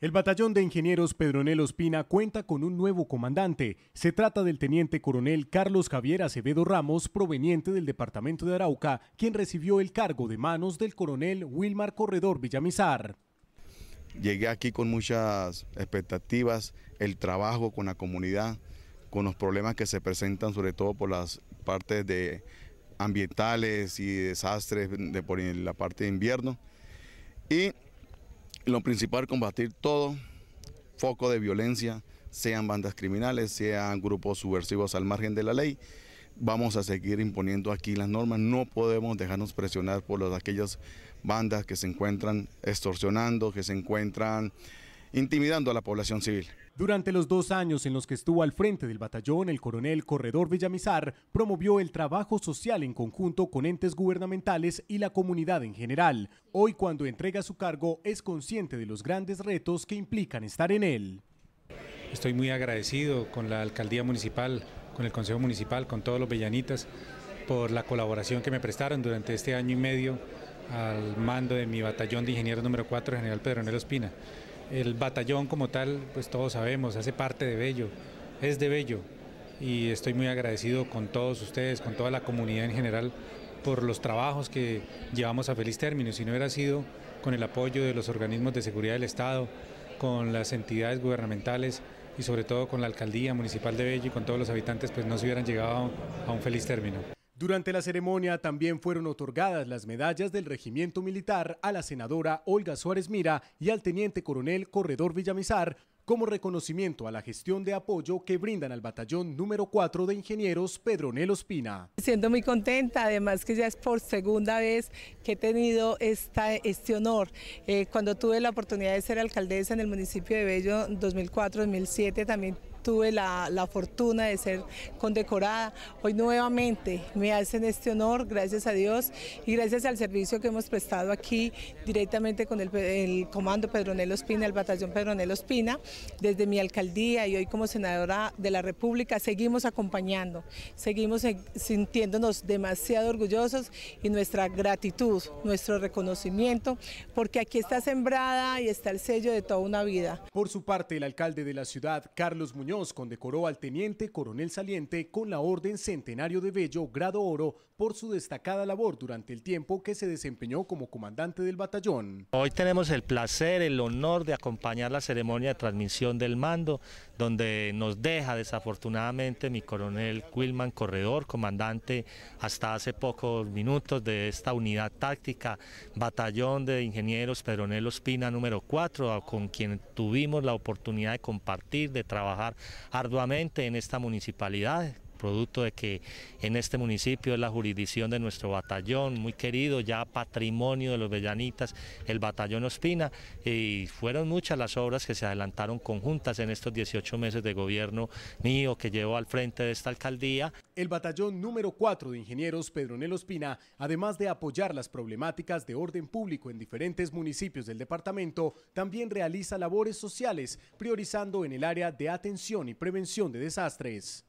El batallón de ingenieros Pedronel Ospina cuenta con un nuevo comandante. Se trata del teniente coronel Carlos Javier Acevedo Ramos, proveniente del departamento de Arauca, quien recibió el cargo de manos del coronel Wilmar Corredor Villamizar. Llegué aquí con muchas expectativas, el trabajo con la comunidad, con los problemas que se presentan sobre todo por las partes de ambientales y desastres de por la parte de invierno. Y lo principal, combatir todo foco de violencia, sean bandas criminales, sean grupos subversivos al margen de la ley. Vamos a seguir imponiendo aquí las normas, no podemos dejarnos presionar por aquellas bandas que se encuentran extorsionando, que se encuentran intimidando a la población civil. Durante los dos años en los que estuvo al frente del batallón, el coronel Corredor Villamizar promovió el trabajo social en conjunto con entes gubernamentales y la comunidad en general. Hoy cuando entrega su cargo es consciente de los grandes retos que implican estar en él. Estoy muy agradecido con la alcaldía municipal, con el consejo municipal, con todos los villanitas por la colaboración que me prestaron durante este año y medio al mando de mi batallón de ingenieros número 4, general Pedro Nero Espina. El batallón como tal, pues todos sabemos, hace parte de Bello, es de Bello y estoy muy agradecido con todos ustedes, con toda la comunidad en general por los trabajos que llevamos a feliz término. Si no hubiera sido con el apoyo de los organismos de seguridad del Estado, con las entidades gubernamentales y sobre todo con la alcaldía municipal de Bello y con todos los habitantes, pues no se hubieran llegado a un feliz término. Durante la ceremonia también fueron otorgadas las medallas del regimiento militar a la senadora Olga Suárez Mira y al teniente coronel Corredor Villamizar como reconocimiento a la gestión de apoyo que brindan al batallón número 4 de ingenieros Pedronel Ospina. Siento muy contenta, además que ya es por segunda vez que he tenido esta, este honor. Eh, cuando tuve la oportunidad de ser alcaldesa en el municipio de Bello 2004-2007, también tuve la, fortuna de ser condecorada. Hoy nuevamente me hacen este honor, gracias a Dios y gracias al servicio que hemos prestado aquí directamente con el, Comando Pedronel Espina, el Batallón Pedronel Ospina, desde mi alcaldía y hoy como senadora de la República, seguimos acompañando, seguimos sintiéndonos demasiado orgullosos y nuestra gratitud, nuestro reconocimiento, porque aquí está sembrada y está el sello de toda una vida. Por su parte, el alcalde de la ciudad, Carlos Muñoz, condecoró al teniente coronel saliente con la Orden Centenario de Bello Grado Oro por su destacada labor durante el tiempo que se desempeñó como comandante del batallón. Hoy tenemos el placer, el honor de acompañar la ceremonia de transmisión del mando, donde nos deja desafortunadamente mi coronel Quilman Corredor, comandante hasta hace pocos minutos de esta unidad táctica, batallón de ingenieros Pedronel Ospina número 4, con quien tuvimos la oportunidad de compartir, de trabajar arduamente en esta municipalidad producto de que en este municipio es la jurisdicción de nuestro batallón, muy querido, ya patrimonio de los vellanitas, el batallón Ospina, y fueron muchas las obras que se adelantaron conjuntas en estos 18 meses de gobierno mío que llevó al frente de esta alcaldía. El batallón número 4 de ingenieros Pedro Nel Ospina, además de apoyar las problemáticas de orden público en diferentes municipios del departamento, también realiza labores sociales, priorizando en el área de atención y prevención de desastres.